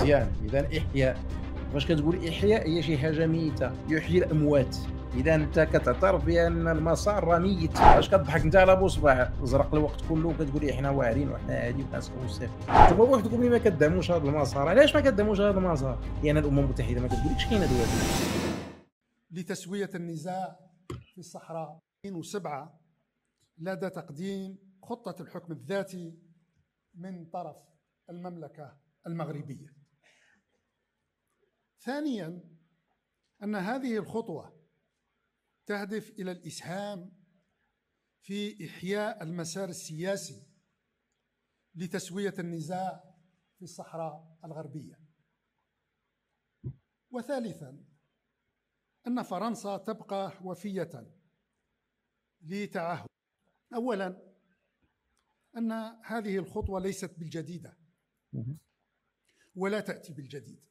مزيان اذا احياء فاش كتقول احياء هي شي حاجه ميته يحيي الاموات اذا انت كتعترف بان المسار راه ميت اش كتضحك انت على بصباح زرق الوقت كله وكتقول احنا إيه، واعرين وحنا عادي والناس وصيف انتما بوحدكم ما كدعموش هذا المسار علاش ما كدعموش هذا المسار لان يعني الامم المتحده ما كتقولكش كاين هذا لتسويه النزاع في الصحراء 2007 لدى تقديم خطه الحكم الذاتي من طرف المملكه المغربيه ثانيا ان هذه الخطوه تهدف الى الاسهام في احياء المسار السياسي لتسويه النزاع في الصحراء الغربيه وثالثا ان فرنسا تبقى وفيه لتعهد اولا ان هذه الخطوه ليست بالجديده ولا تاتي بالجديد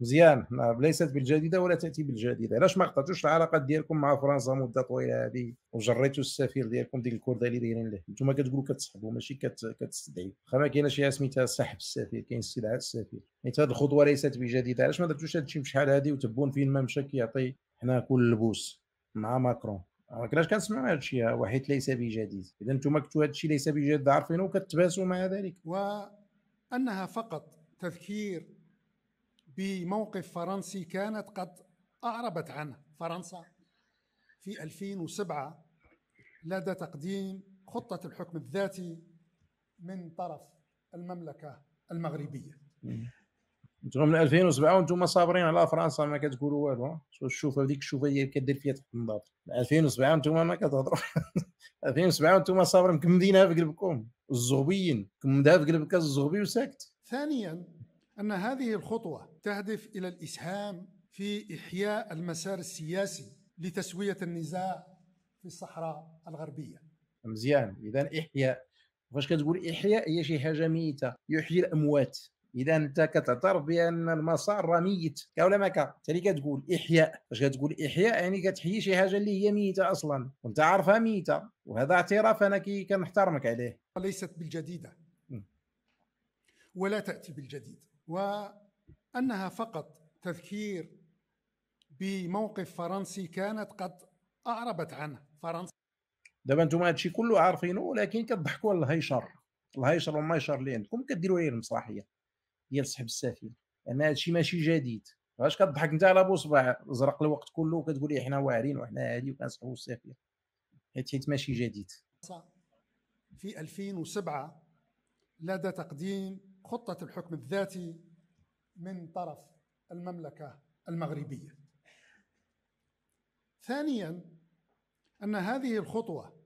مزيان ليست بالجديده ولا تاتي بالجديده علاش ما قطعتوش العلاقات ديالكم مع فرنسا مده طويله هذه وجريتوا السفير ديالكم ديك الكرده اللي دايرين له نتوما كتقولوا كتسحبوا ماشي كتستدعي واخا ما كاينه شي سميتها سحب السفير كاين استدعاء السفير حيت هذه الخطوه ليست بجديده علاش ما درتوش هذا الشيء بشحال هذه وتبون فين ما مشى كيعطي حنا كل لبوس مع ماكرون ما كناش كنسمعوا هذا الشيء وحيت ليس بجديد اذا نتوما كنتوا هذا الشيء ليس بجديد عارفينه وكتباسوا مع ذلك وانها فقط تذكير بموقف فرنسي كانت قد أعربت عنه فرنسا في 2007 لدى تقديم خطة الحكم الذاتي من طرف المملكة المغربية انتم من 2007 وانتم صابرين على فرنسا ما كتقولوا والو الشوفه ديك الشوفه هي كدير فيها تحت النظر 2007 انتم ما كتهضروا 2007 انتم صابرين مكمدينها في قلبكم الزغبيين كمدها في قلبك الزغبي وساكت ثانيا أن هذه الخطوة تهدف إلى الإسهام في إحياء المسار السياسي لتسوية النزاع في الصحراء الغربية مزيان إذا إحياء فاش كتقول إحياء هي شي حاجة ميتة يحيي الأموات اذا انت كتعترف بان المسار راه ميت ولا ما كا تالي كتقول احياء فاش كتقول احياء يعني كتحيي شي حاجه اللي هي ميته اصلا وانت عارفها ميته وهذا اعتراف انا كنحترمك عليه ليست بالجديده ولا تاتي بالجديد وأنها فقط تذكير بموقف فرنسي كانت قد أعربت عنه فرنسا دابا نتوما هادشي كله عارفينه ولكن كتضحكوا على الهيشر الهيشر والميشر اللي عندكم كديروا عليه المسرحيه ديال سحب السفينه لان يعني هادشي ماشي جديد علاش كتضحك انت على بوصبع زرق الوقت كله وكتقول لي إيه، حنا واعرين وحنا هادي وكنسحبوا السفينه حيت حيت ماشي جديد في 2007 لدى تقديم خطة الحكم الذاتي من طرف المملكة المغربية. ثانيا أن هذه الخطوة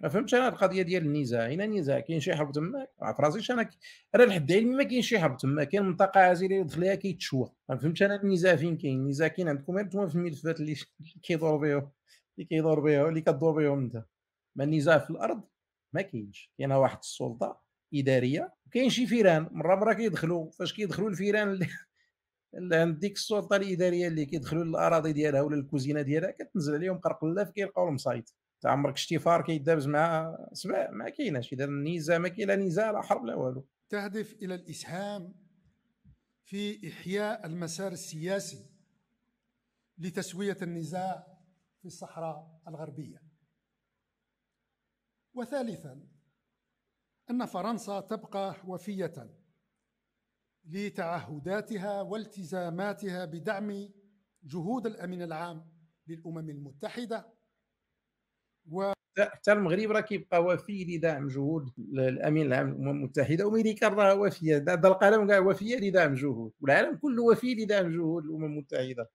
ما فهمتش انا القضيه ديال النزاع هنا نزاع كاين شي حرب تما ما راسي انا انا لحد علمي ما كاين شي حرب تما كاين منطقه عازله دخلها كيتشوى ما فهمتش انا النزاع فين كاين النزاع كاين عندكم انتم في الملفات اللي كيدور بهم اللي كيدور بهم اللي كدور بهم انت ما النزاع في الارض ما كاينش كاين واحد السلطه اداريه كاين شي فيران مره مره كيدخلوا فاش كيدخلوا الفيران اللي عند ديك السلطه الاداريه اللي كيدخلوا للاراضي ديالها ولا الكوزينه ديالها كتنزل عليهم قرقلاف كيلقاو المصايد انت عمرك شتي فار كيدابز مع سبع ما كايناش اذا النيزه ما كاين لا نزاع لا حرب لا والو تهدف الى الاسهام في احياء المسار السياسي لتسويه النزاع في الصحراء الغربيه وثالثا أن فرنسا تبقى وفية لتعهداتها والتزاماتها بدعم جهود الأمين العام للأمم المتحدة و حتى المغرب راه كيبقى وفي لدعم جهود الامين العام للامم المتحده وامريكا راه وفيه هذا القلم كاع وفيه لدعم جهود والعالم كله وفي لدعم جهود الامم المتحده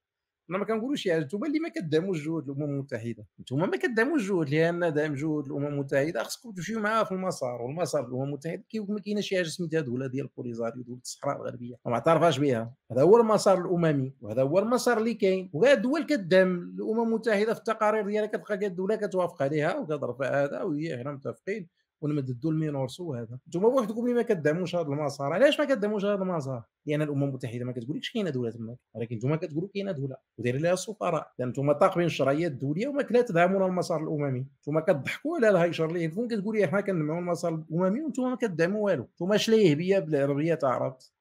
حنا ما كنقولوش يعني انتوما اللي ما كدعموش جهود الامم المتحده انتوما ما كدعموش جهود لان دعم جهود الامم المتحده خصكم تمشيو معاها في المسار والمسار الامم المتحده كيف ما كاينه شي حاجه سميتها دوله ديال البوليزاريو دوله الصحراء الغربيه ما اعترفاش بها هذا هو المسار الاممي وهذا هو المسار اللي كاين وكاع الدول كدعم الامم المتحده في التقارير ديالها كتلقى كاع الدوله كتوافق عليها وكترفع هذا وهي حنا متفقين ولما ددوا المين ورسو هذا انتم بوحدكم اللي ما كدعموش هذا المسار علاش يعني ما كدعموش هذا المسار لان يعني الامم المتحده ما كتقولكش كاينه دوله تماك ولكن نتوما كتقولوا كاينه دوله وداير لها السفراء لان نتوما طاقمين الشرعيات الدوليه وما كلا تدعمون المسار الاممي نتوما كتضحكوا على الهيشر اللي عندكم يعني كتقول لي حنا كندعموا المسار الاممي وانتم ما كدعموا والو نتوما شليه بيا بالعربيه تعرفت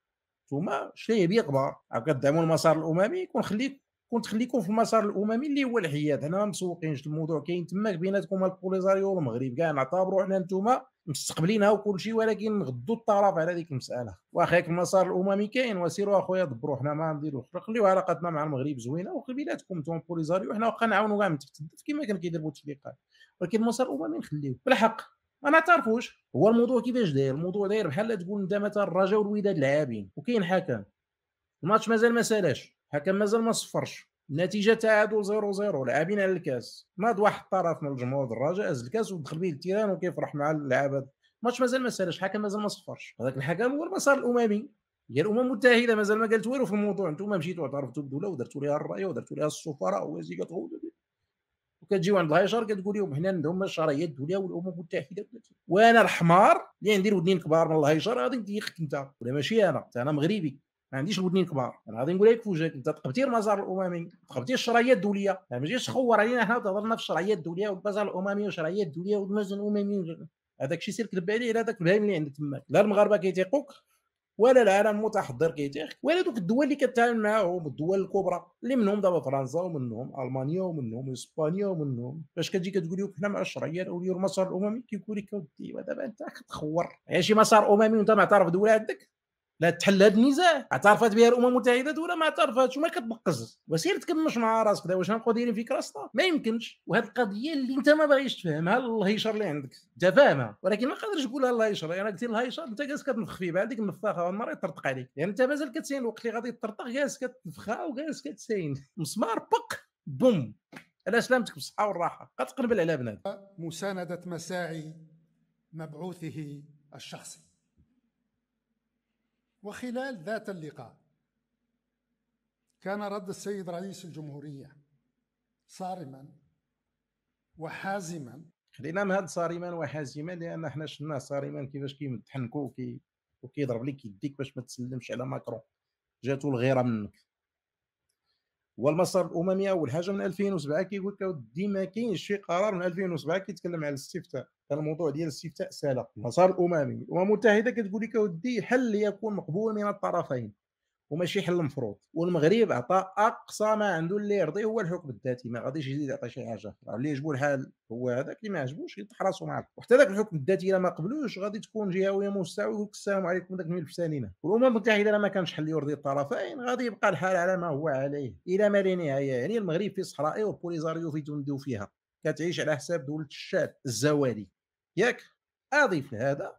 نتوما شليه بيا كبار كدعموا المسار الاممي كون خليك تخليكم في المسار الاممي اللي هو الحياد هنا مسوقين الموضوع كاين تماك بيناتكم البوليزاريو والمغرب كاع نعتبروا حنا نتوما مستقبلينها وكل شيء ولكن نغضوا الطرف على هذيك المساله واخيك المسار الاممي كاين وسيروا اخويا دبروا حنا ما نديروا خليو علاقتنا مع المغرب زوينه وخلي بيناتكم نتوما بوليزاريو حنا واخا نعاونوا كاع من كما كان كيديروا بوتفليقه ولكن المسار الاممي نخليوه بالحق ما نعترفوش هو الموضوع كيفاش داير الموضوع داير بحال تقول انت مثلا الرجاء والوداد لاعبين وكاين حكم الماتش مازال ما سالاش هكا مازال ما صفرش النتيجه تعادل 0 0 لاعبين على الكاس ناض واحد الطرف من الجمهور الرجاء هز الكاس ودخل به التيران وكيفرح مع اللعابه الماتش مازال ما سالاش الحكم مازال ما صفرش هذاك الحكم هو المسار الاممي هي الامم المتحده مازال ما قالت والو في الموضوع نتوما مشيتوا اعترفتوا بدوله ودرتوا ليها الرايه ودرتوا ليها السفراء وزي وكتجيو عند الهيشر كتقول لهم حنا عندهم الشرعيه الدوليه والامم المتحده وانا الحمار اللي عندي الودنين كبار من الهيشر غادي نديخك انت ولا ماشي انا انا مغربي ما عنديش الودنين كبار انا غادي نقول لك وجهك انت تقبتي المزار الاممي تقبتي الشرعيه الدوليه يعني ما تجيش تخور علينا حنا وتهضرنا في الشرعيه الدوليه والمزار الاممي والشرعيه الدوليه والمزار الاممي هذاك الشيء سير كذب عليه على هذاك البهايم اللي عندك تماك لا المغاربه كيتيقوك ولا العالم المتحضر كيتيقك ولا دوك الدول اللي كتعامل معاهم الدول الكبرى اللي منهم دابا فرنسا ومنهم المانيا ومنهم اسبانيا ومنهم فاش كتجي كتقول لهم حنا مع الشرعيه الاوليه والمسار الاممي كيقول لك ودي ودابا انت كتخور يعني شي مسار اممي وانت معترف دوله عندك لا تحل هذا النزاع اعترفت بها الامم المتحده ولا ما اعترفتش وما كتبقز وسير تكمش مع راسك دابا واش غنبقاو دايرين فيك راسنا ما يمكنش وهذه القضيه اللي انت ما باغيش تفهمها يشر اللي عندك انت فاهمها ولكن ما قادرش تقولها يشر انا قلت يشر انت جالس كتنفخي بها هذيك النفاخه والمريض يطرطق عليك يعني انت مازال كتسين الوقت اللي غادي يطرطق جالس كتنفخها وجالس كتسين مسمار بق بوم على سلامتك بالصحه والراحه غتقنبل على بنادم مسانده مساعي مبعوثه الشخصي وخلال ذات اللقاء كان رد السيد رئيس الجمهورية صارما وحازما خلينا من نعم، هذا صارما وحازما لان احنا شفنا صارما كيفاش كيمتحنكو وكيضرب لك يديك باش ما تسلمش على ماكرون جاتو الغيره منك والمسار الاممي اول الحاجه من 2007 كيقول لك ديما كاين شي قرار من 2007 كيتكلم على الاستفتاء كان الموضوع ديال الاستفتاء سالك المسار الاممي الامم المتحده كتقول لك ودي حل يكون مقبول من الطرفين وماشي حل المفروض والمغرب عطى اقصى ما عنده اللي يرضي هو الحكم الذاتي ما غاديش يزيد يعطي شي حاجه اللي يعجبو الحال هو هذاك اللي ما عجبوش يطيح راسو معاك وحتى ذاك الحكم الذاتي الا ما قبلوش غادي تكون جهويه موسعه ويقول السلام عليكم ذاك الملف سالينا والامم المتحده ما كانش حل يرضي الطرفين غادي يبقى الحال على ما هو عليه الى ما لا نهايه يعني المغرب في صحراء والبوليزاريو في تندو فيها كتعيش على حساب دوله الشاد الزوالي ياك اضف لهذا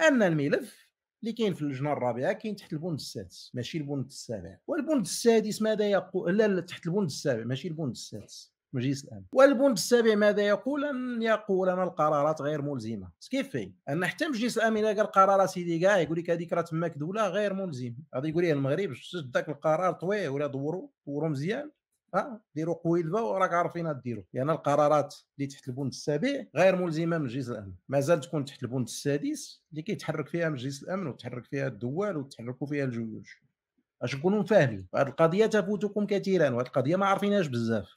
ان الملف اللي كاين في اللجنه الرابعه كاين تحت البند السادس ماشي البند السابع والبند السادس ماذا يقول لا لا تحت البند السابع ماشي البند السادس مجلس الامن والبند السابع ماذا يقول ان يقول ان القرارات غير ملزمه سكيفي ان حتى مجلس الامن اذا قال قرار سيدي كاع يقول لك هذيك راه تماك دوله غير ملزمه غادي يقول المغرب شد ذاك القرار طويه ولا دورو دورو مزيان ديروا قويلبه وراك عارفين ديروا لان يعني القرارات اللي تحت البند السابع غير ملزمه من مجلس الامن مازال تكون تحت البند السادس اللي كيتحرك فيها مجلس الامن وتحرك فيها الدول وتحركوا فيها الجيوش اش نكونوا فاهمين هذه القضيه تفوتكم كثيرا وهذه القضيه ما عارفينهاش بزاف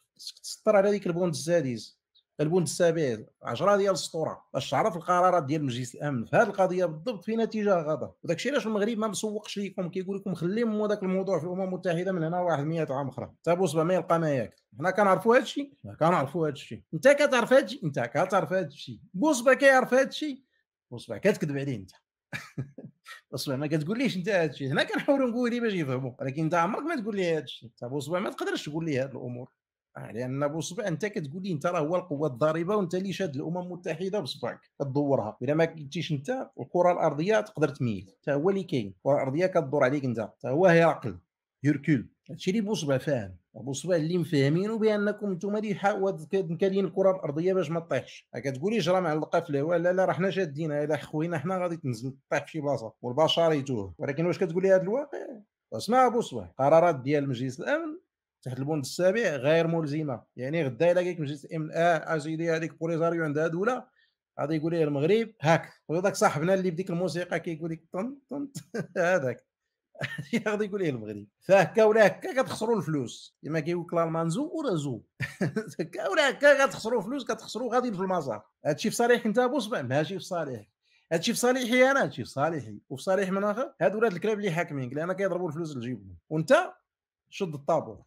تسطر على ديك البند السادس البند السابع 10 ديال السطوره باش تعرف القرارات ديال مجلس الامن في هذه القضيه بالضبط في نتيجه غدا وداك الشيء علاش المغرب ما مسوقش ليكم كيقول لكم خلي مو الموضوع في الامم المتحده من هنا واحد 100 عام اخرى حتى بوصبه ما يلقى ما ياكل حنا كنعرفوا هذا الشيء كنعرفوا هذا الشيء انت كتعرف هذا الشيء انت كتعرف هذا الشيء بوصبه كيعرف هذا الشيء بوصبه كتكذب عليه انت اصبع ما كتقوليش انت هادشي هنا كنحاولوا نقول ليه باش يفهموا ولكن انت عمرك ما تقول لي هادشي انت بوصبع ما تقدرش تقول لي هاد الامور لان صبع انت كتقولي انت راه هو القوه الضاربه وانت اللي شاد الامم المتحده بصبعك كدورها الا ما كنتيش انت الكره الارضيه تقدر تميل حتى هو اللي كاين الكره الارضيه كدور عليك انت حتى هو هرقل هيركول هادشي اللي بوصبع فاهم بوصبع اللي مفهمينو بانكم انتم اللي مكالين الكره الارضيه باش ما تطيحش كتقولي جرى معلقه في الهواء لا لا راه حنا شادينها الا خوينا حنا غادي تنزل تطيح في شي بلاصه والبشر يتوه ولكن واش كتقولي هذا الواقع اسمع بوصبع قرارات ديال مجلس الامن تحت البند السابع غير ملزمه يعني غدا الا قالك مجلس اه اجيدي هذيك بوليزاريو عندها دوله غادي يقول ليه المغرب هاك وذاك صاحبنا اللي بديك الموسيقى كيقول لك طن طن هذاك غادي يقول ليه المغرب فهكا ولا هكا كتخسروا الفلوس كما كيقول المانزو زو هكا ولا هكا كتخسروا الفلوس كتخسروا غادي في المزار هادشي في صالحك انت ابو سبع ماشي في صالحك هادشي في صالحي انا هادشي في صالحي وفي صالح من اخر هاد ولاد الكلاب اللي حاكمينك لان كيضربوا الفلوس لجيبهم وانت شد الطابور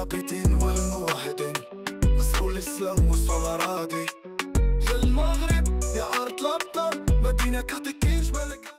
رابطين والموحدين نصروا الإسلام والصلاة راضي للمغرب يا أرض لبنان مدينة كاتكين